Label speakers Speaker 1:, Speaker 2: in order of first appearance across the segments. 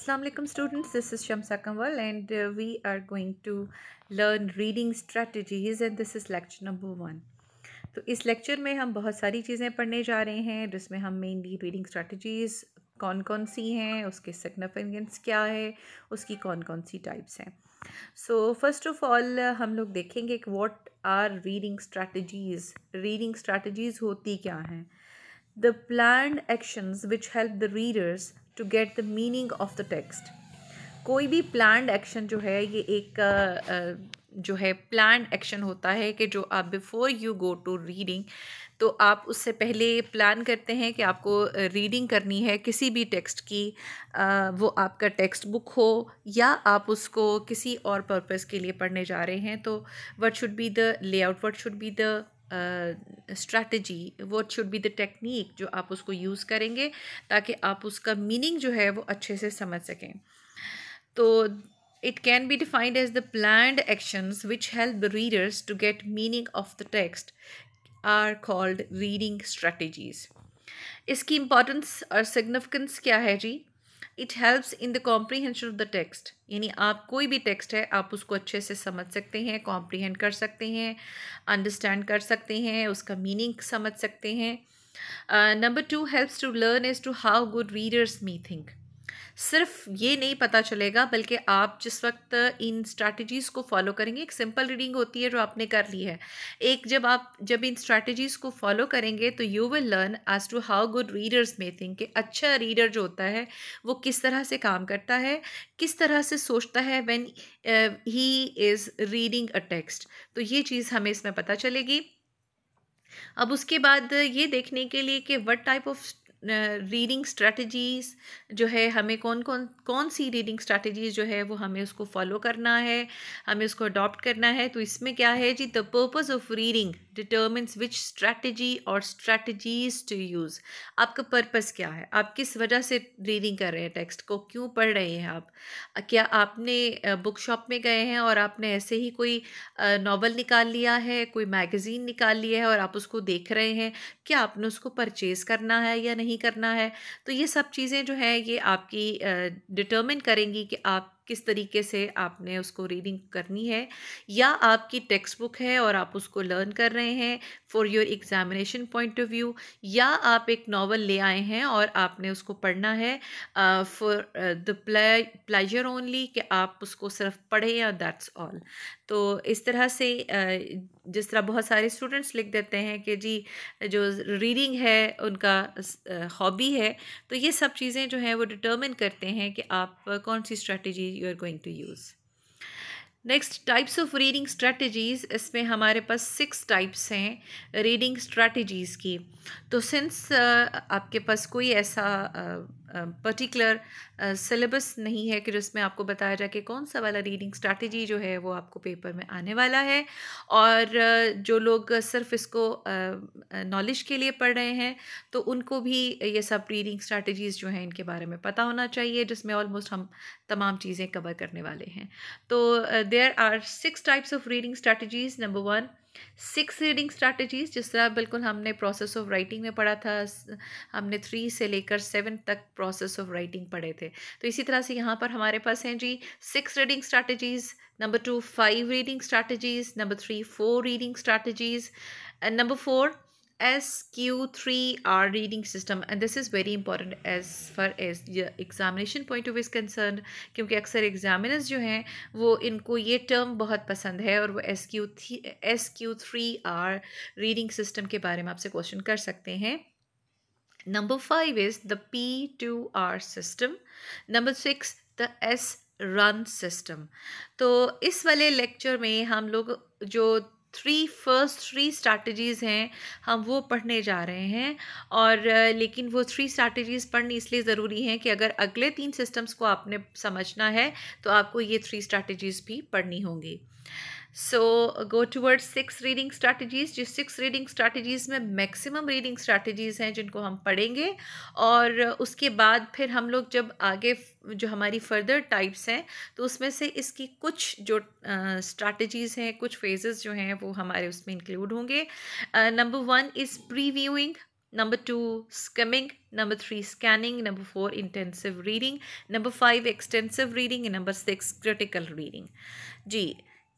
Speaker 1: Assalamualaikum students, this is Shamsa Kanwal and uh, we are going to learn reading strategies and this is lecture number one. तो इस lecture में हम बहुत सारी चीज़ें पढ़ने जा रहे हैं जिसमें हम मेनली रीडिंग स्ट्रेटजीज़ कौन कौन सी हैं उसके सिग्निफिकेंस क्या है उसकी कौन कौन सी टाइप्स हैं सो फर्स्ट ऑफ ऑल हम लोग देखेंगे कि what are reading strategies reading strategies होती क्या हैं the plan actions which help the readers to get the meaning of the text कोई भी प्लान्ड एक्शन जो है ये एक जो है प्लान एक्शन होता है कि जो आप before you go to reading तो आप उससे पहले प्लान करते हैं कि आपको रीडिंग करनी है किसी भी टेक्स्ट की वो आपका टेक्स्ट बुक हो या आप उसको किसी और पर्पस के लिए पढ़ने जा रहे हैं तो what should be the layout what should be the strategy what should be the technique जो आप उसको यूज़ करेंगे ताकि आप उसका मीनिंग जो है वो अच्छे से समझ सकें तो it can be defined as the plan actions which help the readers to get meaning of the text are called reading strategies इसकी इम्पॉर्टेंस और सिग्निफिकेंस क्या है जी it helps in the comprehension of the text यानी आप कोई भी text है आप उसको अच्छे से समझ सकते हैं कॉम्प्रीहेंड कर सकते हैं अंडरस्टैंड कर सकते हैं उसका मीनिंग समझ सकते हैं number two helps to learn is to how good readers me think सिर्फ ये नहीं पता चलेगा बल्कि आप जिस वक्त इन स्ट्रैटेजीज़ को फॉलो करेंगे एक सिंपल रीडिंग होती है जो आपने कर ली है एक जब आप जब इन स्ट्रैटेजीज़ को फॉलो करेंगे तो you will learn as to how good readers में थिंक कि अच्छा रीडर जो होता है वो किस तरह से काम करता है किस तरह से सोचता है when he is reading a text तो ये चीज़ हमें इसमें पता चलेगी अब उसके बाद ये देखने के लिए कि what type of reading strategies जो है हमें कौन कौन कौन सी रीडिंग स्ट्रेटजीज़ जो है वो हमें उसको फॉलो करना है हमें उसको अडॉप्ट करना है तो इसमें क्या है जी the purpose of reading determines which strategy और strategies टू यूज़ आपका पर्पज़ क्या है आप किस वजह से रीडिंग कर रहे हैं टेक्स्ट को क्यों पढ़ रहे हैं आप क्या आपने बुक शॉप में गए हैं और आपने ऐसे ही कोई नावल निकाल लिया है कोई मैगज़ीन निकाल लिया है और आप उसको देख रहे हैं क्या आपने उसको परचेज़ करना है या नहीं करना है तो ये सब चीज़ें जो हैं ये आपकी डिटर्मिन करेंगी कि आप किस तरीके से आपने उसको रीडिंग करनी है या आपकी टेक्स्ट बुक है और आप उसको लर्न कर रहे हैं for your examination point of view या आप एक नावल ले आए हैं और आपने उसको पढ़ना है फॉर द प्लेजर ओनली कि आप उसको सिर्फ पढ़ें या दैट्स ऑल तो इस तरह से uh, जिस तरह बहुत सारे स्टूडेंट्स लिख देते हैं कि जी जो रीडिंग है उनका हॉबी है तो ये सब चीज़ें जो हैं वो डिटर्मिन करते हैं कि आप कौन सी strategy you are going to use next types of reading strategies इसमें हमारे पास सिक्स टाइप्स हैं रीडिंग स्ट्रेटजीज़ की तो सिंस आपके पास कोई ऐसा पर्टिकुलर सिलेबस नहीं है कि जिसमें आपको बताया जाए कि कौन सा वाला रीडिंग स्ट्रैटेजी जो है वो आपको पेपर में आने वाला है और जो लोग सिर्फ इसको नॉलेज के लिए पढ़ रहे हैं तो उनको भी ये सब रीडिंग स्ट्रैटेजीज़ जो हैं इनके बारे में पता होना चाहिए जिसमें ऑलमोस्ट हम तमाम चीज़ें कवर करने वाले हैं तो there are six types of reading strategies number one six reading strategies जिस तरह बिल्कुल हमने प्रोसेस ऑफ राइटिंग में पढ़ा था हमने थ्री से लेकर सेवन तक प्रोसेस ऑफ राइटिंग पढ़े थे तो इसी तरह से यहाँ पर हमारे पास हैं जी six reading strategies number two five reading strategies number three four reading strategies number four SQ3R reading system and this is very important as far as examination point of view is concerned क्योंकि अक्सर examiners जो हैं वो इनको ये term बहुत पसंद है और वो SQ SQ3R reading system के बारे में आपसे question कर सकते हैं Number five is the P2R system. Number six, the S run system. तो इस वाले lecture में हम लोग जो थ्री फर्स्ट थ्री स्ट्रैटेजीज़ हैं हम वो पढ़ने जा रहे हैं और लेकिन वो थ्री स्ट्रैटेजीज़ पढ़नी इसलिए ज़रूरी हैं कि अगर अगले तीन सिस्टम्स को आपने समझना है तो आपको ये थ्री स्ट्रैटेजीज़ भी पढ़नी होंगी so go towards six reading strategies जो सिक्स रीडिंग स्ट्रैटेजीज़ में मैक्सिमम रीडिंग स्ट्रैटेजीज़ हैं जिनको हम पढ़ेंगे और उसके बाद फिर हम लोग जब आगे जो हमारी फर्दर टाइप्स हैं तो उसमें से इसकी कुछ जो स्ट्रैटेजीज़ हैं कुछ फेजेस जो हैं वो हमारे उसमें इंक्लूड होंगे number one is previewing number two skimming number three scanning number four intensive reading number five extensive reading number six critical reading जी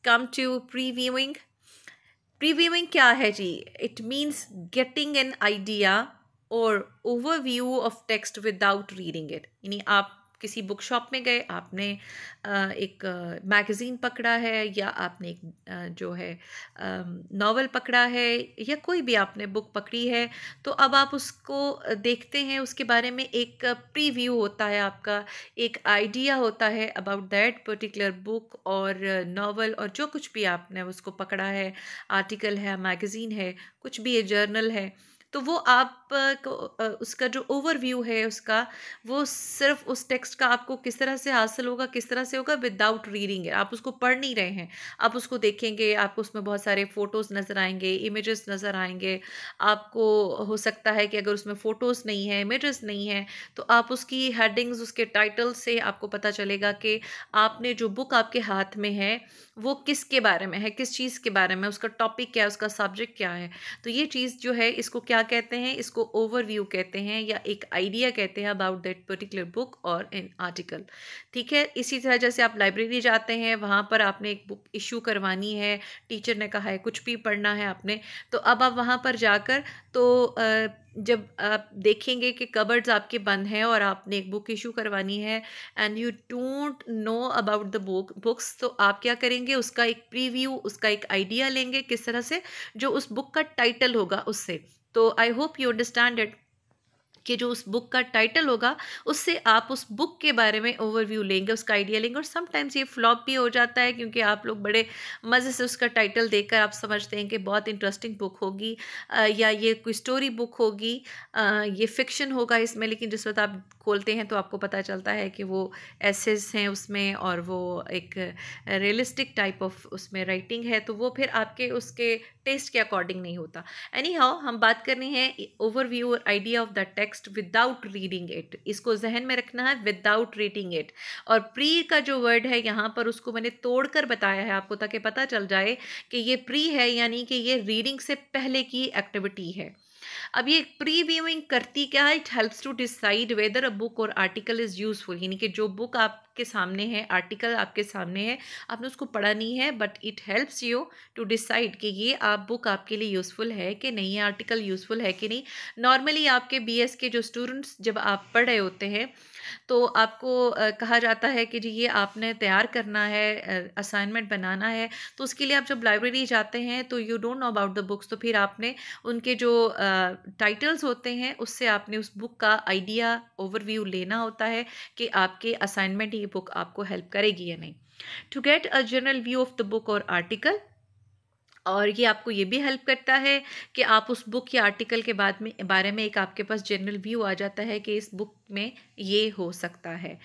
Speaker 1: कम टू प्रीव्यूइंग प्रीव्यूइंग क्या है जी it means getting an idea और overview of text without reading it यानी आप किसी book shop में गए आपने एक मैगज़ीन पकड़ा है या आपने एक जो है नावल पकड़ा है या कोई भी आपने बुक पकड़ी है तो अब आप उसको देखते हैं उसके बारे में एक प्रीव्यू होता है आपका एक आइडिया होता है अबाउट दैट पर्टिकुलर बुक और नावल और जो कुछ भी आपने उसको पकड़ा है आर्टिकल है मैगज़ीन है कुछ भी ये जर्नल है तो वो आप उसका जो ओवरव्यू है उसका वो सिर्फ उस टेक्स्ट का आपको किस तरह से हासिल होगा किस तरह से होगा विदाउट रीडिंग है आप उसको पढ़ नहीं रहे हैं आप उसको देखेंगे आपको उसमें बहुत सारे फ़ोटोज़ नज़र आएंगे इमेजेस नज़र आएंगे आपको हो सकता है कि अगर उसमें फ़ोटोज़ नहीं है इमेजेस नहीं है तो आप उसकी हेडिंग्स उसके टाइटल से आपको पता चलेगा कि आपने जो बुक आपके हाथ में है वो किसके बारे में है किस चीज़ के बारे में उसका टॉपिक क्या है उसका सब्जेक्ट क्या है तो ये चीज़ जो है इसको क्या कहते हैं इसको ओवरव्यू कहते हैं या एक आइडिया कहते हैं अबाउट दैट पर्टिकुलर बुक और एन आर्टिकल ठीक है इसी तरह जैसे आप लाइब्रेरी जाते हैं वहाँ पर आपने एक बुक इशू करवानी है टीचर ने कहा है कुछ भी पढ़ना है आपने तो अब आप वहाँ पर जाकर तो आ, जब आप देखेंगे कि कबर्ड्स आपके बंद हैं और आपने एक बुक इशू करवानी है and you don't know about the book books तो आप क्या करेंगे उसका एक प्रीव्यू उसका एक आइडिया लेंगे किस तरह से जो उस बुक का टाइटल होगा उससे तो I hope you understand it कि जो उस बुक का टाइटल होगा उससे आप उस बुक के बारे में ओवरव्यू लेंगे उसका आइडिया लेंगे और समटाइम्स ये फ्लॉप भी हो जाता है क्योंकि आप लोग बड़े मज़े से उसका टाइटल देखकर आप समझते हैं कि बहुत इंटरेस्टिंग बुक होगी या ये कोई स्टोरी बुक होगी ये फिक्शन होगा इसमें लेकिन जिस वक्त आप खोलते हैं तो आपको पता चलता है कि वो एसेज हैं उसमें और वो एक रियलिस्टिक टाइप ऑफ उसमें राइटिंग है तो वो फिर आपके उसके टेस्ट के अकॉर्डिंग नहीं होता एनी हाउ हम बात करनी है ओवरव्यू और idea of the text without reading it इसको जहन में रखना है विदाउट रीडिंग इट और प्री का जो वर्ड है यहाँ पर उसको मैंने तोड़कर बताया है आपको ताकि पता चल जाए कि ये प्री है यानी कि ये रीडिंग से पहले की एक्टिविटी है अब ये प्री व्यूइंग करती क्या है it helps to decide whether a book और आर्टिकल इज़ यूजफुल यानी कि जो बुक आप आपके सामने है आर्टिकल आपके सामने है आपने उसको पढ़ा नहीं है but it helps you to decide कि ये आप बुक आपके लिए यूज़फुल है कि नहीं ये आर्टिकल यूज़फुल है कि नहीं नॉर्मली आपके बी के जो स्टूडेंट्स जब आप पढ़ रहे होते हैं तो आपको कहा जाता है कि जी ये आपने तैयार करना है असाइनमेंट बनाना है तो उसके लिए आप जब लाइब्रेरी जाते हैं तो you don't know about the books तो फिर आपने उनके जो टाइटल्स होते हैं उससे आपने उस बुक का आइडिया ओवरव्यू लेना होता है कि आपके असाइनमेंट ये बुक आपको हेल्प करेगी या नहीं to get a general view of the book और आर्टिकल और ये आपको ये भी हेल्प करता है कि आप उस बुक या आर्टिकल के बाद में बारे में एक आपके पास जनरल व्यू आ जाता है कि इस बुक में ये हो सकता है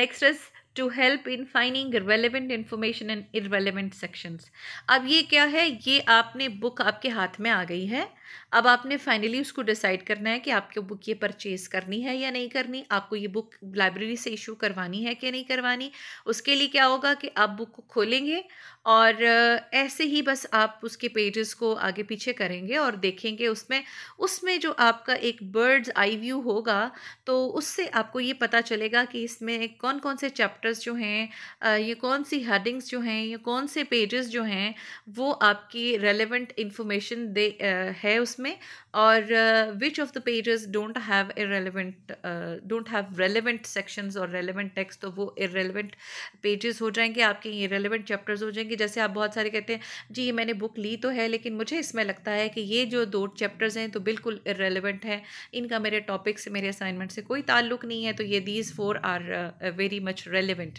Speaker 1: next is to help in finding relevant information and irrelevant sections अब ये क्या है ये आपने बुक आपके हाथ में आ गई है अब आपने फाइनली उसको डिसाइड करना है कि आपको बुक ये परचेज़ करनी है या नहीं करनी आपको ये बुक लाइब्रेरी से इशू करवानी है कि नहीं करवानी उसके लिए क्या होगा कि आप बुक को खोलेंगे और ऐसे ही बस आप उसके पेजेस को आगे पीछे करेंगे और देखेंगे उसमें उसमें जो आपका एक बर्ड्स आई व्यू होगा तो उससे आपको ये पता चलेगा कि इसमें कौन कौन से चैप्टर्स जो हैं ये कौन सी हेडिंग्स जो हैं ये कौन से पेजेस जो हैं वो आपकी रेलेवेंट इन्फॉर्मेशन दे है है उसमें और which of the pages don't have irrelevant don't have relevant sections और रेलिवेंट टेक्स्ट तो वो इरेलीवेंट पेजेस हो जाएंगे आपके ये रेलिवेंट चैप्टर्स हो जाएंगे जैसे आप बहुत सारे कहते हैं जी मैंने बुक ली तो है लेकिन मुझे इसमें लगता है कि ये जो दो चैप्टर्स हैं तो बिल्कुल इरेलीवेंट हैं इनका मेरे टॉपिक से मेरे असाइनमेंट से कोई ताल्लुक नहीं है तो ये these four are very much relevant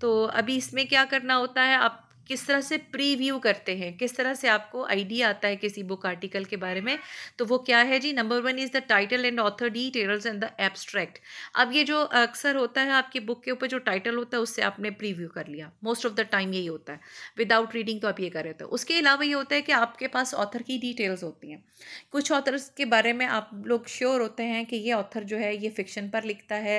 Speaker 1: तो अभी इसमें क्या करना होता है आप किस तरह से प्रीव्यू करते हैं किस तरह से आपको आइडिया आता है किसी बुक आर्टिकल के बारे में तो वो क्या है जी number one is the title and author details and the abstract अब ये जो अक्सर होता है आपकी बुक के ऊपर जो टाइटल होता है उससे आपने प्रीव्यू कर लिया मोस्ट ऑफ द टाइम यही होता है विदाउट रीडिंग तो आप ये कर रहे थे उसके अलावा ये होता है कि आपके पास ऑथर की डिटेल्स होती हैं कुछ ऑथर्स के बारे में आप लोग श्योर होते हैं कि ये ऑथर जो है ये फिक्शन पर लिखता है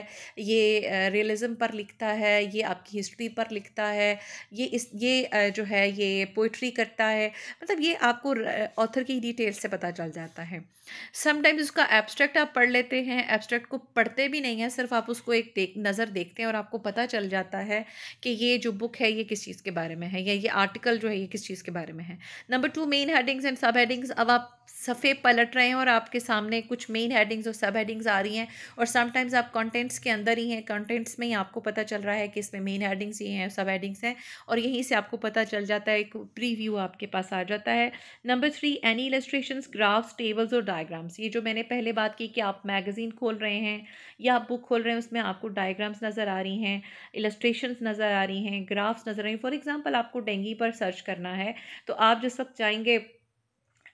Speaker 1: ये रियलिज़म पर लिखता है ये आपकी हिस्ट्री पर लिखता है ये इस ये जो है ये पोइट्री करता है मतलब ये आपको ऑथर की डिटेल से पता चल जाता है समटाइम्स उसका एब्स्ट्रैक्ट आप पढ़ लेते हैं एब्स्ट्रैक्ट को पढ़ते भी नहीं हैं सिर्फ आप उसको एक देख नज़र देखते हैं और आपको पता चल जाता है कि ये जो बुक है ये किस चीज़ के बारे में है या ये आर्टिकल जो है ये किस चीज़ के बारे में है number two main headings and sub headings अब आप सफ़े पलट रहे हैं और आपके सामने कुछ मेन हेडिंग्स और सब हेडिंग्स आ रही हैं और समटाइम्स आप कंटेंट्स के अंदर ही हैं कंटेंट्स में ही आपको पता चल रहा है कि इसमें मेन हेडिंग्स ये हैं सब हेडिंग्स हैं और यहीं से आपको पता चल जाता है एक प्रीव्यू आपके पास आ जाता है number three any illustration graphs tables और डायग्राम्स ये जो मैंने पहले बात की कि आप मैगज़ीन खोल रहे हैं या आप बुक खोल रहे हैं उसमें आपको डायग्राम्स नज़र आ रही हैं इलस्ट्रेशन नज़र आ रही हैं ग्राफ्स नज़र आ रही हैं फॉर एग्ज़ाम्पल आपको डेंगी पर सर्च करना है तो आप जिस वक्त जाएंगे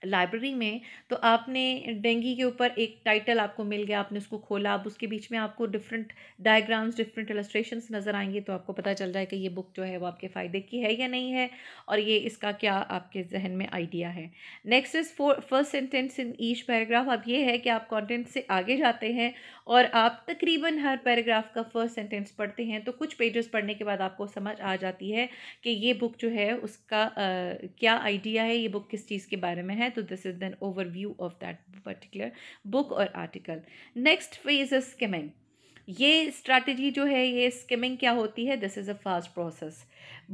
Speaker 1: लाइब्रेरी में तो आपने डेंगी के ऊपर एक टाइटल आपको मिल गया आपने उसको खोला अब उसके बीच में आपको डिफरेंट डायग्राम्स डिफरेंट इलस्ट्रेशंस नज़र आएंगे तो आपको पता चल जाएगा कि ये बुक जो है वो आपके फ़ायदे की है या नहीं है और ये इसका क्या आपके जहन में आइडिया है next is for first sentence in each paragraph अब ये है कि आप कॉन्टेंट से आगे जाते हैं और आप तकरीबन हर पैराग्राफ का फर्स्ट सेंटेंस पढ़ते हैं तो कुछ पेजेस पढ़ने के बाद आपको समझ आ जाती है कि ये बुक जो है उसका आ, क्या आइडिया है ये बुक किस चीज़ के बारे में है है तो this is then overview of that particular book और article next phase is skimming ये स्ट्रैटेजी जो है ये स्किमिंग क्या होती है this is a fast process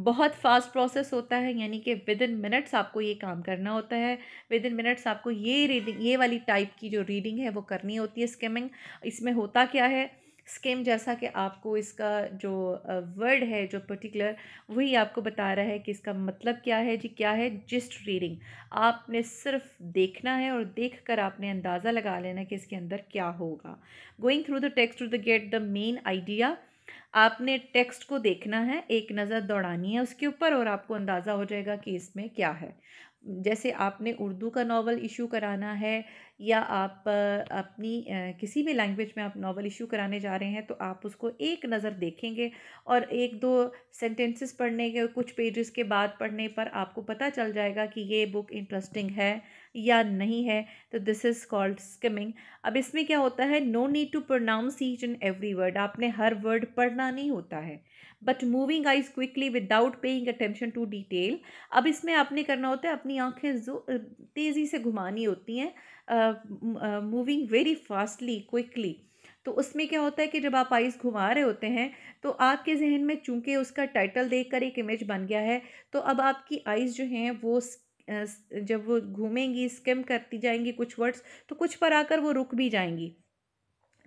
Speaker 1: बहुत फास्ट प्रोसेस होता है यानी कि विद इन मिनट्स आपको ये काम करना होता है विद इन मिनट्स आपको ये रीडिंग ये वाली टाइप की जो रीडिंग है वो करनी होती है स्किमिंग इसमें होता क्या है स्किम जैसा कि आपको इसका जो वर्ड है जो पर्टिकुलर वही आपको बता रहा है कि इसका मतलब क्या है जी क्या है जस्ट रीडिंग आपने सिर्फ देखना है और देख कर आपने अंदाज़ा लगा लेना कि इसके अंदर क्या होगा going through the text to the get the main idea आपने टेक्स्ट को देखना है एक नज़र दौड़ानी है उसके ऊपर और आपको अंदाज़ा हो जाएगा कि इसमें क्या है जैसे आपने उर्दू का नावल इशू कराना है या आप अपनी किसी भी लैंग्वेज में आप नावल इशू कराने जा रहे हैं तो आप उसको एक नज़र देखेंगे और एक दो सेंटेंसेस पढ़ने के कुछ पेजेस के बाद पढ़ने पर आपको पता चल जाएगा कि ये बुक इंटरेस्टिंग है या नहीं है तो दिस इज़ कॉल्ड स्किमिंग अब इसमें क्या होता है no need to pronounce each and every word आपने हर वर्ड पढ़ना नहीं होता है but moving eyes quickly without paying attention to detail अब इसमें आपने करना होता है अपनी आँखें जो तेज़ी से घुमानी होती हैं मूविंग वेरी फास्टली क्विकली तो उसमें क्या होता है कि जब आप आइस घुमा रहे होते हैं तो आपके जहन में चूंकि उसका टाइटल देखकर एक इमेज बन गया है तो अब आपकी आइस जो हैं वो जब वो घूमेंगी स्किम करती जाएंगी कुछ वर्ड्स तो कुछ पर आकर वो रुक भी जाएंगी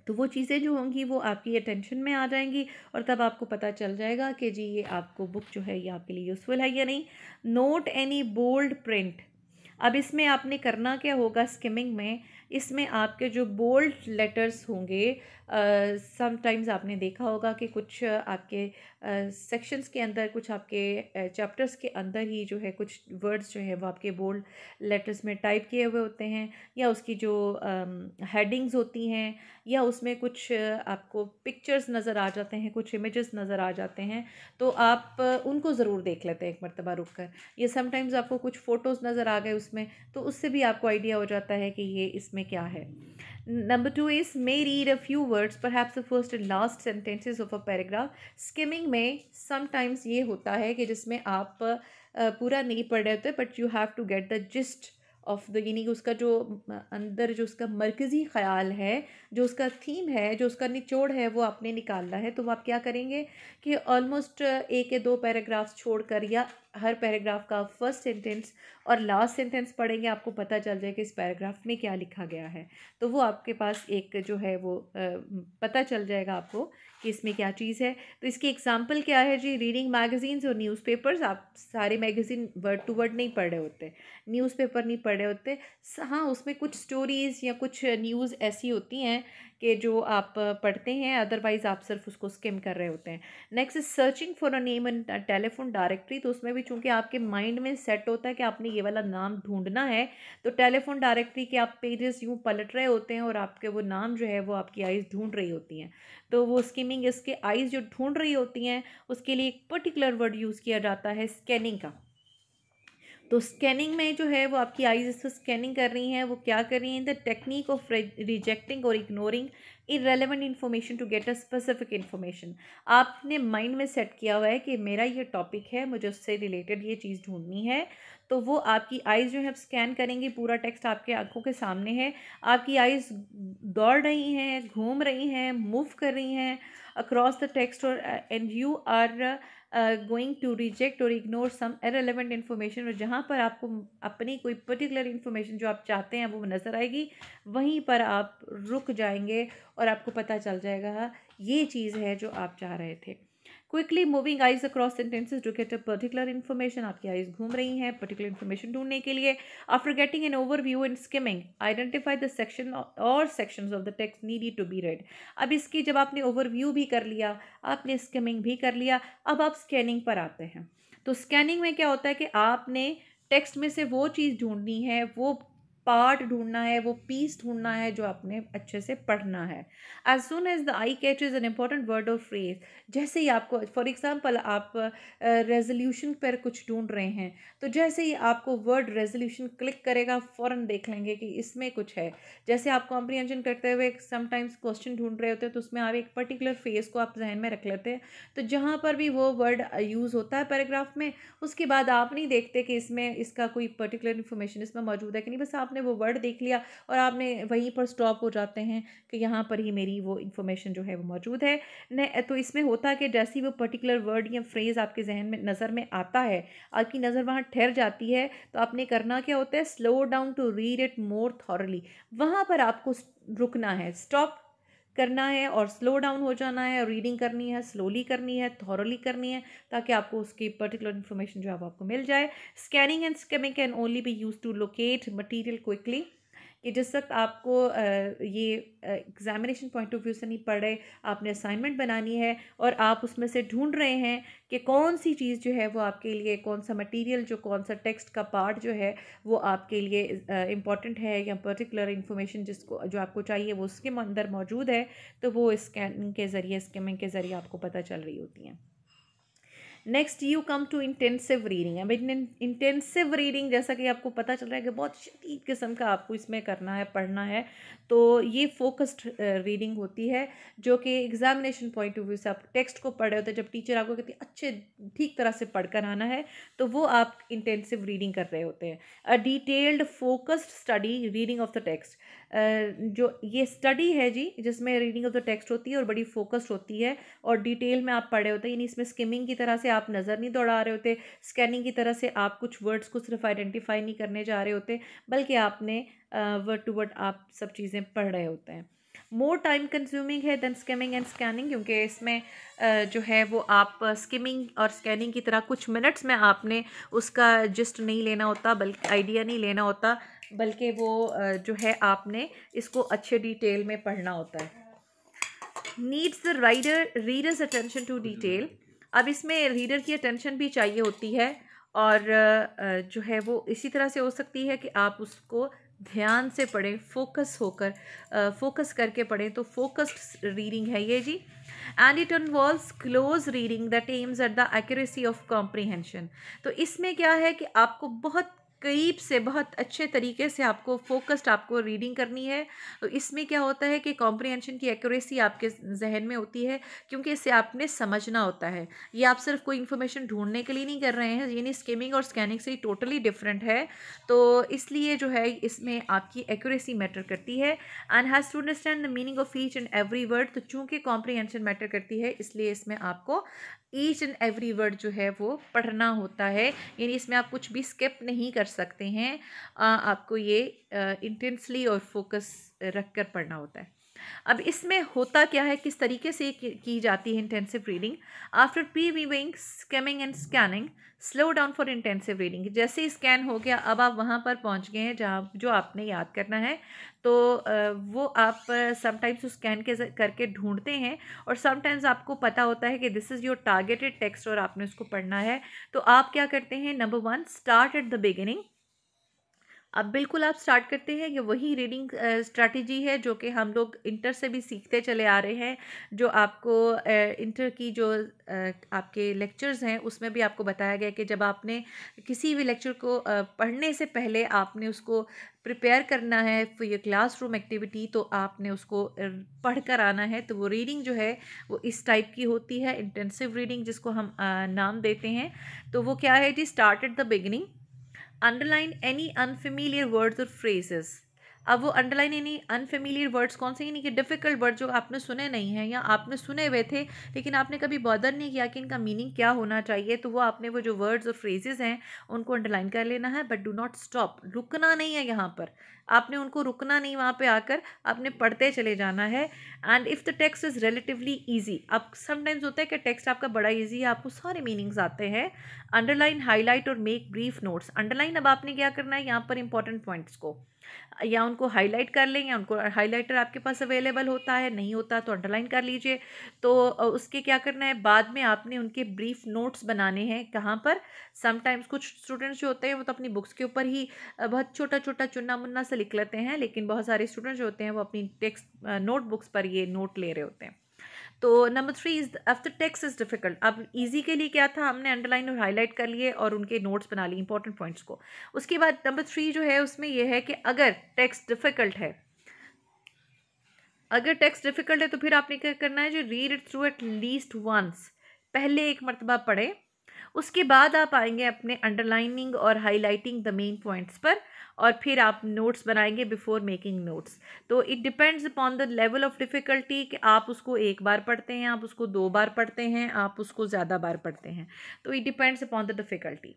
Speaker 1: तो वो चीज़ें जो होंगी वो आपकी अटेंशन में आ जाएंगी और तब आपको पता चल जाएगा कि जी ये आपको बुक जो है ये आपके लिए यूज़फुल है या नहीं नोट एनी बोल्ड प्रिंट अब इसमें आपने करना क्या होगा स्किमिंग में इसमें आपके जो बोल्ड लेटर्स होंगे समटाइम्स आपने देखा होगा कि कुछ आपके सेक्शंस के अंदर कुछ आपके चैप्टर्स के अंदर ही जो है कुछ वर्ड्स जो है वो आपके बोल्ड लेटर्स में टाइप किए हुए होते हैं या उसकी जो हेडिंग्स होती हैं या उसमें कुछ आपको पिक्चर्स नज़र आ जाते हैं कुछ इमेजेस नज़र आ जाते हैं तो आप उनको ज़रूर देख लेते हैं एक मरतबा रुक कर या समटाइम्स आपको कुछ फ़ोटोज़ नज़र आ गए उसमें तो उससे भी आपको आइडिया हो जाता है कि ये इसमें में क्या है number two is may read a few words पर perhaps the first and last sentences of a paragraph skimming में समटाइम्स ये होता है कि जिसमें आप पूरा नहीं पढ़ रहे होते but you have to get the gist of the यानी कि उसका जो अंदर जो उसका मरकज़ी ख्याल है जो उसका थीम है जो उसका निचोड़ है वो आपने निकालना है तो आप क्या करेंगे कि ऑलमोस्ट एक या दो पैराग्राफ्स छोड़कर या हर पैराग्राफ का फर्स्ट सेंटेंस और लास्ट सेंटेंस पढ़ेंगे आपको पता चल जाए कि इस पैराग्राफ में क्या लिखा गया है तो वो आपके पास एक जो है वो पता चल जाएगा आपको कि इसमें क्या चीज़ है तो इसकी एग्ज़ाम्पल क्या है जी रीडिंग मैगज़ीन्स और न्यूज़पेपर्स आप सारे मैगज़ीन वर्ड टू वर्ड नहीं पढ़ रहे होते न्यूज़पेपर नहीं पढ़ रहे होते हाँ उसमें कुछ स्टोरीज़ या कुछ न्यूज़ ऐसी होती हैं के जो आप पढ़ते हैं अदरवाइज़ आप सिर्फ उसको स्किम कर रहे होते हैं next is searching for a name in telephone directory तो उसमें भी चूँकि आपके माइंड में सेट होता है कि आपने ये वाला नाम ढूंढना है तो टेलीफोन डायरेक्टरी के आप पेजेस यूँ पलट रहे होते हैं और आपके वो नाम जो है वो आपकी आइज़ ढूंढ रही होती हैं तो वो स्किमिंग इसके आइज़ जो ढूंढ रही होती हैं उसके लिए एक पर्टिकुलर वर्ड यूज़ किया जाता है स्कैनिंग का तो स्कैनिंग में जो है वो आपकी आईज इसको स्कैनिंग कर रही हैं वो क्या कर रही हैं द टेक्निक ऑफ रिजेक्टिंग और ignoring irrelevant information to get a specific information आपने माइंड में सेट किया हुआ है कि मेरा ये टॉपिक है मुझे उससे रिलेटेड ये चीज़ ढूंढनी है तो वो आपकी आइज़ जो है आप स्कैन करेंगी पूरा टेक्स्ट आपके आंखों के सामने है आपकी आइज़ दौड़ रही हैं घूम रही हैं मूव कर रही हैं अक्रॉस द टेक्स्ट और and you are going to reject और इग्नोर सम इरेलीवेंट इन्फॉर्मेशन और जहाँ पर आपको अपनी कोई पर्टिकुलर इन्फॉर्मेशन जो आप चाहते हैं वो नज़र आएगी वहीं पर आप रुक जाएंगे और आपको पता चल जाएगा हाँ, ये चीज़ है जो आप चाह रहे थे quickly moving eyes across sentences to get a particular information आपकी आइज घूम रही हैं पर्टिकुलर इन्फॉर्मेशन ढूंढने के लिए after getting an overview and skimming identify the section और section of the text needs to be read अब इसकी जब आपने ओवर व्यू भी कर लिया आपने स्किमिंग भी कर लिया अब आप स्कैनिंग पर आते हैं तो स्कैनिंग में क्या होता है कि आपने टेक्स्ट में से वो चीज़ ढूंढनी है वो पार्ट ढूंढना है वो पीस ढूंढना है जो आपने अच्छे से पढ़ना है as soon as the eye catches an important word और फ्रेज जैसे ही आपको फॉर एग्ज़ाम्पल आप रेजोल्यूशन uh, पर कुछ ढूंढ रहे हैं तो जैसे ही आपको वर्ड रेजोल्यूशन क्लिक करेगा फ़ौरन देख लेंगे कि इसमें कुछ है जैसे आप कॉम्प्रीहेंशन करते हुए समटाइम्स क्वेश्चन ढूंढ रहे होते हैं तो उसमें आप एक पर्टिकुलर फेज को आप जहन में रख लेते हैं तो जहाँ पर भी वो वर्ड यूज़ होता है पैराग्राफ में उसके बाद आप नहीं देखते कि इसमें इसका कोई पर्टिकुलर इन्फॉर्मेशन इसमें मौजूद है कि नहीं बस आपने आपने वो वर्ड देख लिया और आपने वहीं पर स्टॉप हो जाते हैं कि यहाँ पर ही मेरी वो इन्फॉर्मेशन जो है वो मौजूद है न तो इसमें होता है कि जैसी वो पर्टिकुलर वर्ड या फ्रेज़ आपके जहन में नज़र में आता है आपकी नज़र वहाँ ठहर जाती है तो आपने करना क्या होता है slow down to read it more thoroughly वहाँ पर आपको रुकना है स्टॉप करना है और स्लो डाउन हो जाना है रीडिंग करनी है स्लोली करनी है थॉरली करनी है ताकि आपको उसकी पर्टिकुलर इन्फॉर्मेशन जो है आपको मिल जाए scanning and skimming can only be use to locate material quickly कि जिस वक्त आपको ये एग्ज़ामिनेशन पॉइंट ऑफ व्यू से नहीं पढ़ रहे आपने असाइनमेंट बनानी है और आप उसमें से ढूंढ रहे हैं कि कौन सी चीज़ जो है वो आपके लिए कौन सा मटेरियल जो कौन सा टेक्स्ट का पार्ट जो है वो आपके लिए इम्पॉर्टेंट है या पर्टिकुलर इन्फॉर्मेशन जिसको जो आपको चाहिए वो उसके अंदर मौजूद है तो वो स्कैनिंग के ज़रिए स्किमिंग के ज़रिए आपको पता चल रही होती हैं next you come to intensive reading भाई इंटेंसिव रीडिंग जैसा कि आपको पता चल रहा है कि बहुत शदीद किस्म का आपको इसमें करना है पढ़ना है तो ये फोकस्ड रीडिंग होती है जो कि एग्जामिनेशन पॉइंट ऑफ व्यू से आप टेक्स्ट को पढ़ रहे होते हैं जब टीचर आपको कहती है अच्छे ठीक तरह से पढ़ कर आना है तो वो आप इंटेंसिव रीडिंग कर रहे होते हैं a detailed focused study reading of the text जो ये स्टडी है जी जिसमें रीडिंग ऑफ द टेक्स्ट होती है और बड़ी फोकस्ड होती है और डिटेल में आप पढ़े होते हैं यानी इसमें स्किमिंग की तरह से आप नज़र नहीं दौड़ा रहे होते स्कैनिंग की तरह से आप कुछ वर्ड्स को सिर्फ आइडेंटिफाई नहीं करने जा रहे होते बल्कि आपने वर्ड टू वर्ड आप सब चीज़ें पढ़ रहे होते हैं मोर टाइम कंज्यूमिंग है दैन स्किमिंग एंड स्कैनिंग क्योंकि इसमें जो है वो आप स्किमिंग और स्कैनिंग की तरह कुछ मिनट्स में आपने उसका जस्ट नहीं लेना होता बल्कि आइडिया नहीं लेना होता बल्कि वो जो है आपने इसको अच्छे डिटेल में पढ़ना होता है needs the rider reader's attention to detail अब इसमें रीडर की अटेंशन भी चाहिए होती है और जो है वो इसी तरह से हो सकती है कि आप उसको ध्यान से पढ़ें फोकस होकर फोकस करके पढ़ें तो फोकस्ड रीडिंग है ये जी and it involve close reading that aims at the accuracy of comprehension तो इसमें क्या है कि आपको बहुत करीब से बहुत अच्छे तरीके से आपको फोकस्ड आपको रीडिंग करनी है तो इसमें क्या होता है कि कॉम्प्रिहेंशन की एक्यूरेसी आपके जहन में होती है क्योंकि इसे आपने समझना होता है ये आप सिर्फ कोई इन्फॉर्मेशन ढूंढने के लिए नहीं कर रहे हैं यानी स्कीमिंग और स्कैनिंग से टोटली डिफरेंट है तो इसलिए जो है इसमें आपकी एक्यूरेसी मैटर करती है and has to understand the meaning of each and every word तो चूँकि कॉम्प्रीहेंशन मैटर करती है इसलिए इसमें आपको ईच एंड एवरी वर्ड जो है वो पढ़ना होता है यानी इसमें आप कुछ भी स्किप नहीं कर सकते हैं आपको ये इंटेंसली और फोकस रख कर पढ़ना होता है अब इसमें होता क्या है किस तरीके से की जाती है intensive reading after we viewing skimming and scanning slow down for intensive reading जैसे ही स्कैन हो गया अब आप वहाँ पर पहुँच गए हैं जहाँ जो आपने याद करना है तो वो आप समटाइम्स स्कैन के करके ढूंढते हैं और समटाइम्स आपको पता होता है कि this is your targeted text और आपने उसको पढ़ना है तो आप क्या करते हैं number one start at the beginning अब बिल्कुल आप स्टार्ट करते हैं ये वही रीडिंग स्ट्रैटेजी है जो कि हम लोग इंटर से भी सीखते चले आ रहे हैं जो आपको इंटर की जो आपके लेक्चर्स हैं उसमें भी आपको बताया गया कि जब आपने किसी भी लेक्चर को पढ़ने से पहले आपने उसको प्रिपेयर करना है फॉर ये क्लासरूम एक्टिविटी तो आपने उसको पढ़ कर आना है तो वो रीडिंग जो है वो इस टाइप की होती है इंटेंसिव रीडिंग जिसको हम नाम देते हैं तो वो क्या है जी start at the beginning Underline any unfamiliar words or phrases. अब वो अंडरलाइन यानी अनफेमिलियर वर्ड्स कौन से यानी कि डिफ़िकल्ट वर्ड जो आपने सुने नहीं हैं या आपने सुने हुए थे लेकिन आपने कभी बॉदर नहीं किया कि इनका मीनिंग क्या होना चाहिए तो वो आपने वो जो वर्ड्स और फ्रेजेज़ हैं उनको अंडरलाइन कर लेना है बट डू नॉट स्टॉप रुकना नहीं है यहाँ पर आपने उनको रुकना नहीं वहाँ पे आकर आपने पढ़ते चले जाना है and if the text is relatively easy अब समटाइम्स होता है कि टेक्स्ट आपका बड़ा ईजी है आपको सारे मीनिंग्स आते हैं अंडरलाइन हाईलाइट और मेक ब्रीफ नोट्स अंडरलाइन अब आपने क्या करना है यहाँ पर इंपॉर्टेंट पॉइंट्स को या उनको हाईलाइट कर लें या उनको हाईलाइटर आपके पास अवेलेबल होता है नहीं होता तो अंडरलाइन कर लीजिए तो उसके क्या करना है बाद में आपने उनके ब्रीफ नोट्स बनाने हैं कहाँ पर समटाइम्स कुछ स्टूडेंट्स जो होते हैं वो तो अपनी बुक्स के ऊपर ही बहुत छोटा छोटा चुना मुन्ना से लिख लेते हैं लेकिन बहुत सारे स्टूडेंट्स जो होते हैं वो अपनी टेक्स्ट नोटबुक्स पर ये नोट ले रहे होते हैं तो number three is after text is difficult अब ईजी तो के लिए क्या था हमने अंडरलाइन और हाईलाइट कर लिए और उनके नोट्स बना लिए इंपॉर्टेंट पॉइंट्स को उसके बाद नंबर थ्री जो है उसमें यह है कि अगर टेक्स्ट डिफ़िकल्ट है अगर टेक्स्ट डिफ़िकल्ट है तो फिर आपने क्या करना है जो read it through at least once पहले एक मरतबा पढ़ें उसके बाद आप आएंगे अपने अंडरलाइनिंग और हाईलाइटिंग द मेन पॉइंट्स पर और फिर आप नोट्स बनाएंगे बिफोर मेकिंग नोट्स तो it depends upon the level of difficulty कि आप उसको एक बार पढ़ते हैं आप उसको दो बार पढ़ते हैं आप उसको ज़्यादा बार पढ़ते हैं तो it depends upon the difficulty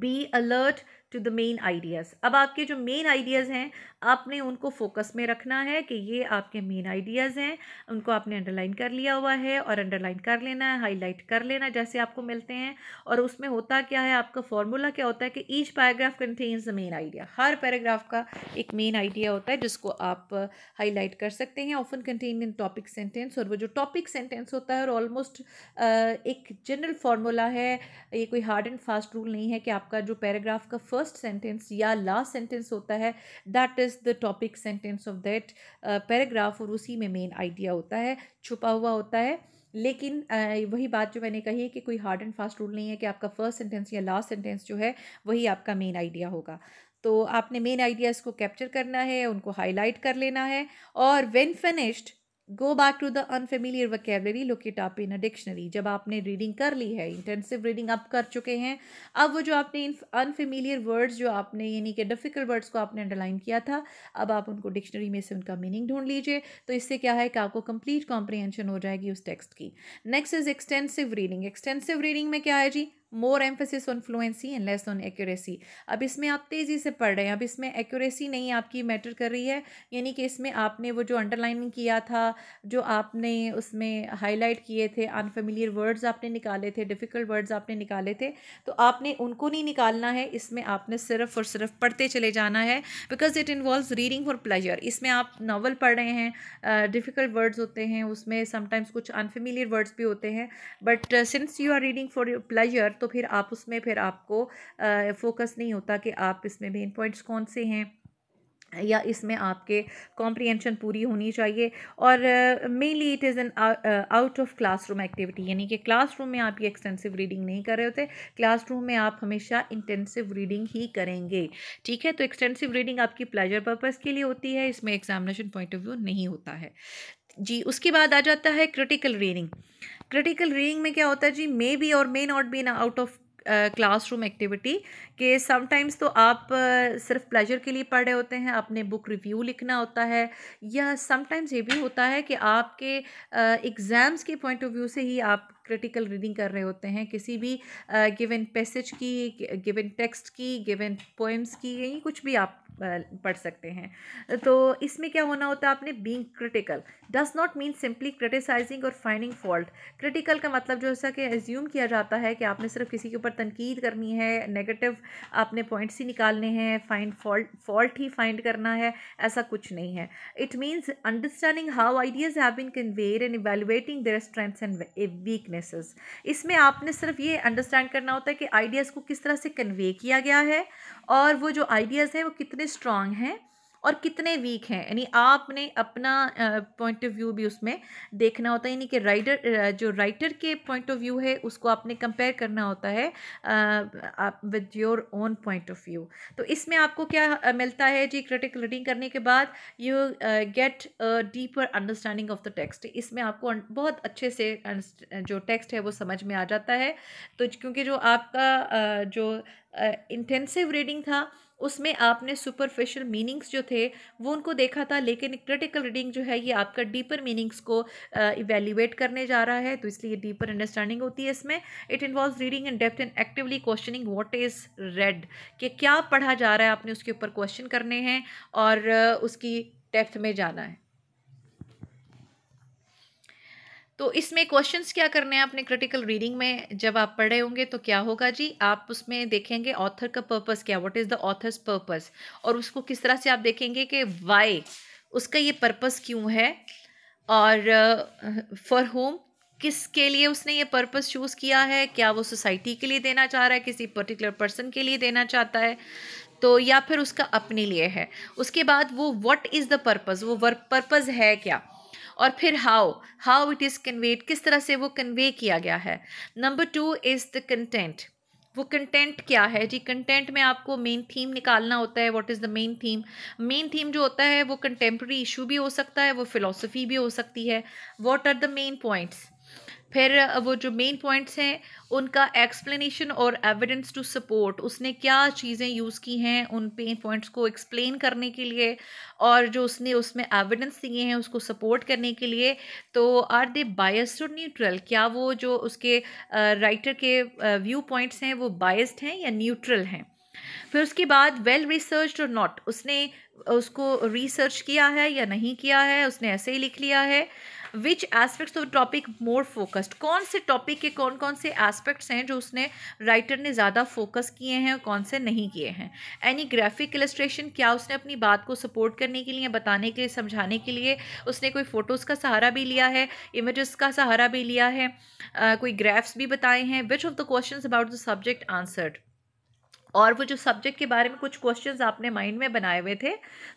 Speaker 1: be alert to the main ideas अब आपके जो मेन आइडियाज़ हैं आपने उनको फोकस में रखना है कि ये आपके मेन आइडियाज़ हैं उनको आपने अंडरलाइन कर लिया हुआ है और अंडरलाइन कर लेना है हाईलाइट कर लेना जैसे आपको मिलते हैं और उसमें होता क्या है आपका फॉर्मूला क्या होता है कि each paragraph contains the main idea हर पैराग्राफ का एक मेन आइडिया होता है जिसको आप हाईलाइट कर सकते हैं often contain in topic sentence और वो जो टॉपिक सेंटेंस होता है और ऑलमोस्ट एक जनरल फार्मूला है ये कोई हार्ड एंड फास्ट रूल नहीं है कि आपका जो पैराग्राफ का फर्स्ट फर्स्ट सेंटेंस या लास्ट सेंटेंस होता है that is the topic sentence of that paragraph और उसी में मेन आइडिया होता है छुपा हुआ होता है लेकिन uh, वही बात जो मैंने कही है कि कोई हार्ड एंड फास्ट रूल नहीं है कि आपका फर्स्ट सेंटेंस या लास्ट सेंटेंस जो है वही आपका मेन आइडिया होगा तो आपने मेन आइडियाज़ को कैप्चर करना है उनको हाईलाइट कर लेना है और when finished go back to the unfamiliar vocabulary locate up in a dictionary जब आपने रीडिंग कर ली है इंटेंसिव रीडिंग आप कर चुके हैं अब वो जो आपने अनफेमिलियर वर्ड्स जो आपने यानी कि डिफ़िकल्ट वर्ड्स को आपने अंडरलाइन किया था अब आप उनको डिक्शनरी में से उनका मीनिंग ढूंढ लीजिए तो इससे क्या है कि आपको कंप्लीट कॉम्प्रीहेंशन हो जाएगी उस टेक्स्ट की next is extensive reading extensive reading में क्या है जी more emphasis on fluency and less on accuracy अब इसमें आप तेज़ी से पढ़ रहे हैं अब इसमें एक्यूरेसी नहीं आपकी मैटर कर रही है यानी कि इसमें आपने वो जो अंडरलाइनिंग किया था जो आपने उसमें हाईलाइट किए थे अनफेमिलियर वर्ड्स आपने निकाले थे डिफ़िकल्ट वर्ड्स आपने निकाले थे तो आपने उनको नहीं निकालना है इसमें आपने सिर्फ और सिर्फ पढ़ते चले जाना है because it involve reading for pleasure इसमें आप नावल पढ़ रहे हैं डिफ़िकल्ट uh, वर्ड्स होते हैं उसमें समटाइम्स कुछ अनफेमिलियर वर्ड्स भी होते हैं but since you are reading for your pleasure तो फिर आप उसमें फिर आपको फोकस नहीं होता कि आप इसमें मेन पॉइंट्स कौन से हैं या इसमें आपके कॉम्प्रीहेंशन पूरी होनी चाहिए और mainly it is an out of classroom activity यानी कि क्लासरूम में आप ये एक्सटेंसिव रीडिंग नहीं कर रहे होते क्लासरूम में आप हमेशा इंटेंसिव रीडिंग ही करेंगे ठीक है तो एक्सटेंसिव रीडिंग आपकी प्लेजर पर्पज़ के लिए होती है इसमें एग्जामिनेशन पॉइंट ऑफ व्यू नहीं होता है जी उसके बाद आ जाता है क्रिटिकल रीडिंग क्रिटिकल रीडिंग में क्या होता है जी मे बी और may not be in out of classroom activity कि समटाइम्स तो आप uh, सिर्फ प्लेजर के लिए पढ़ रहे होते हैं आपने बुक रिव्यू लिखना होता है या समटाइम्स ये भी होता है कि आपके एग्ज़ाम्स uh, के पॉइंट ऑफ व्यू से ही आप क्रिटिकल रीडिंग कर रहे होते हैं किसी भी गिवन uh, पैसेज की गिवन टेक्स्ट की गिवन पोएम्स की यही कुछ भी आप पढ़ सकते हैं तो इसमें क्या होना होता है आपने being critical does not mean simply criticising और फाइंडिंग फॉल्ट क्रिटिकल का मतलब जो जैसा कि एज्यूम किया जाता है कि आपने सिर्फ किसी के ऊपर तनकीद करनी है नेगेटिव आपने पॉइंट्स ही निकालने हैं फाइंड फॉल्ट फॉल्ट ही फाइंड करना है ऐसा कुछ नहीं है it means understanding how ideas have been conveyer and evaluating their strengths and weaknesses इसमें आपने सिर्फ ये अंडरस्टैंड करना होता है कि आइडियाज़ को किस तरह से कन्वे किया गया है और वो जो आइडियाज़ हैं वो कितने स्ट्रांग हैं और कितने वीक हैं यानी आपने अपना पॉइंट ऑफ व्यू भी उसमें देखना होता है यानी कि राइडर जो राइटर के पॉइंट ऑफ व्यू है उसको आपने कंपेयर करना होता है with your own point of view तो इसमें आपको क्या मिलता है जी क्रिटिकल रीडिंग करने के बाद you get deeper understanding of the text इसमें आपको बहुत अच्छे से जो टेक्स्ट है वो समझ में आ जाता है तो क्योंकि जो आपका uh, जो इंटेंसिव uh, रीडिंग था उसमें आपने सुपरफिशियल मीनिंग्स जो थे वो उनको देखा था लेकिन क्रिटिकल रीडिंग जो है ये आपका डीपर मीनिंग्स को इवेल्यूएट करने जा रहा है तो इसलिए डीपर अंडरस्टैंडिंग होती है इसमें it involve reading and depth and actively questioning what is read कि क्या पढ़ा जा रहा है आपने उसके ऊपर क्वेश्चन करने हैं और उसकी डेप्थ में जाना है तो इसमें क्वेश्चंस क्या करने हैं आपने क्रिटिकल रीडिंग में जब आप पढ़े होंगे तो क्या होगा जी आप उसमें देखेंगे ऑथर का पर्पस क्या what is the author's purpose और उसको किस तरह से आप देखेंगे कि वाई उसका ये पर्पस क्यों है और फॉर uh, होम किसके लिए उसने ये पर्पस चूज़ किया है क्या वो सोसाइटी के लिए देना चाह रहा है किसी पर्टिकुलर पर्सन के लिए देना चाहता है तो या फिर उसका अपने लिए है उसके बाद वो व्हाट इज़ द पर्पस वो वर्क पर्पस है क्या और फिर how how it is conveyed किस तरह से वो कन्वे किया गया है number two is the content वो कंटेंट क्या है जी कंटेंट में आपको मेन थीम निकालना होता है what is the main theme main theme जो होता है वो कंटेम्प्रेरी इशू भी हो सकता है वो फिलोसफी भी हो सकती है what are the main points फिर वो जो मेन पॉइंट्स हैं उनका एक्सप्लेनेशन और एविडेंस टू सपोर्ट उसने क्या चीज़ें यूज़ की हैं उन पेन पॉइंट्स को एक्सप्लेन करने के लिए और जो उसने उसमें एविडेंस दिए हैं उसको सपोर्ट करने के लिए तो आर दे बायस्ड और न्यूट्रल क्या वो जो उसके राइटर के व्यू पॉइंट्स हैं वो बायस्ड हैं या न्यूट्रल हैं फिर उसके बाद वेल रिसर्च और नॉट उसने उसको रिसर्च किया है या नहीं किया है उसने ऐसे ही लिख लिया है which aspects of topic more focused कौन से टॉपिक के कौन कौन से एस्पेक्ट्स हैं जो उसने राइटर ने ज़्यादा फोकस किए हैं और कौन से नहीं किए हैं एनी ग्राफिक इलस्ट्रेशन क्या उसने अपनी बात को सपोर्ट करने के लिए बताने के लिए समझाने के लिए उसने कोई फ़ोटोज़ का सहारा भी लिया है इमेजेस का सहारा भी लिया है uh, कोई ग्राफ्स भी बताए हैं which of the question about the subject answered और वो जो सब्जेक्ट के बारे में कुछ क्वेश्चंस आपने माइंड में बनाए हुए थे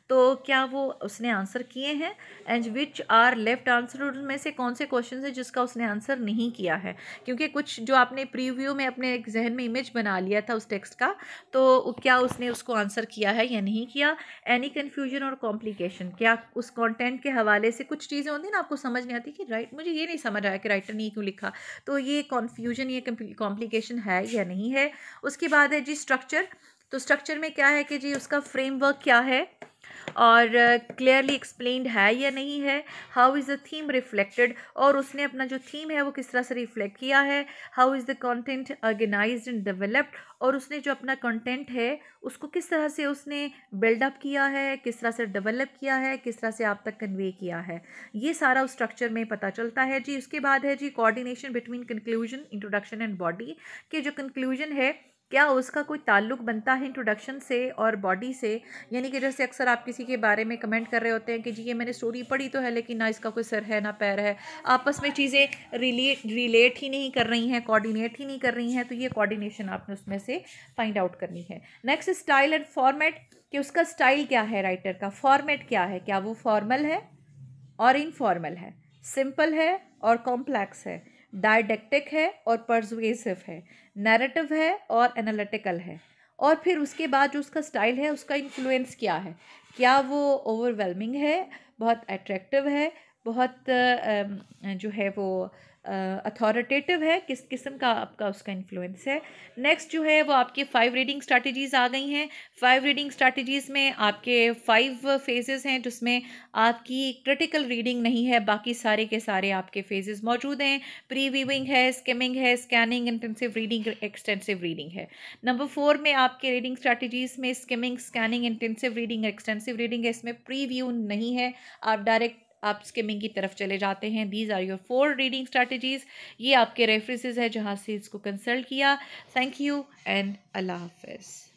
Speaker 1: तो क्या वो उसने आंसर किए हैं and which are left answer में से कौन से क्वेश्चन है जिसका उसने आंसर नहीं किया है क्योंकि कुछ जो आपने प्रीव्यू में अपने एक जहन में इमेज बना लिया था उस टेक्स्ट का तो क्या उसने उसको आंसर किया है या नहीं किया एनी कन्फ्यूजन और कॉम्प्लिकेशन क्या उस कॉन्टेंट के हवाले से कुछ चीज़ें होती ना आपको समझ नहीं आती कि राइट मुझे ये नहीं समझ आया कि राइटर ने क्यों लिखा तो ये कॉन्फ्यूजन ये कॉम्प्लिकेशन है या नहीं है उसके बाद है जी स्ट्रक्चर तो स्ट्रक्चर में क्या है कि जी उसका फ्रेमवर्क क्या है और क्लियरली एक्सप्लेन एक्सप्लेन्ड है या नहीं है how is the theme reflected और उसने अपना जो थीम है वो किस तरह से रिफ्लेक्ट किया है how is the content organise and developed और उसने जो अपना कंटेंट है उसको किस तरह से उसने बिल्डअप किया है किस तरह से डेवलप किया है किस तरह से आप तक कन्वे किया है ये सारा उस स्ट्रक्चर में पता चलता है जी उसके बाद है जी coordination between conclusion introduction and body के जो कंक्लूजन है क्या उसका कोई ताल्लुक बनता है इंट्रोडक्शन से और बॉडी से यानी कि जैसे अक्सर आप किसी के बारे में कमेंट कर रहे होते हैं कि जी ये मैंने स्टोरी पढ़ी तो है लेकिन ना इसका कोई सर है ना पैर है आपस में चीज़ें रिलेट रिलेट ही नहीं कर रही हैं कोऑर्डिनेट ही नहीं कर रही हैं तो ये कोऑर्डिनेशन आपने उसमें से फाइंड आउट करनी है नेक्स्ट स्टाइल एंड फॉर्मेट कि उसका स्टाइल क्या है राइटर का फॉर्मेट क्या है क्या वो फॉर्मल है और इनफॉर्मल है सिंपल है और कॉम्प्लेक्स है डायडेक्टिक है और परजुएसिव है नैरेटिव है और एनालिटिकल है और फिर उसके बाद जो उसका स्टाइल है उसका इन्फ्लुएंस क्या है क्या वो ओवरवेलमिंग है बहुत अट्रैक्टिव है बहुत जो है वो अथॉरिटेटिव uh, है किस किस्म का आपका उसका इन्फ्लुएंस है नेक्स्ट जो है वो आपके फाइव रीडिंग स्ट्रैटेजीज़ आ गई हैं फाइव रीडिंग स्ट्रैटेजीज़ में आपके फाइव फेजेस हैं जिसमें आपकी क्रिटिकल रीडिंग नहीं है बाकी सारे के सारे आपके फेजेस मौजूद हैं प्री व्यूइंग है स्किमिंग है scanning intensive reading extensive reading है नंबर फोर में आपके रीडिंग स्ट्रैटेजीज़ में skimming scanning intensive reading extensive reading है इसमें प्री नहीं है आप डायरेक्ट आप स्किमिंग की तरफ चले जाते हैं these are your four reading strategies ये आपके रेफरेंसेज है जहाँ से इसको कंसल्ट किया thank you and Allah half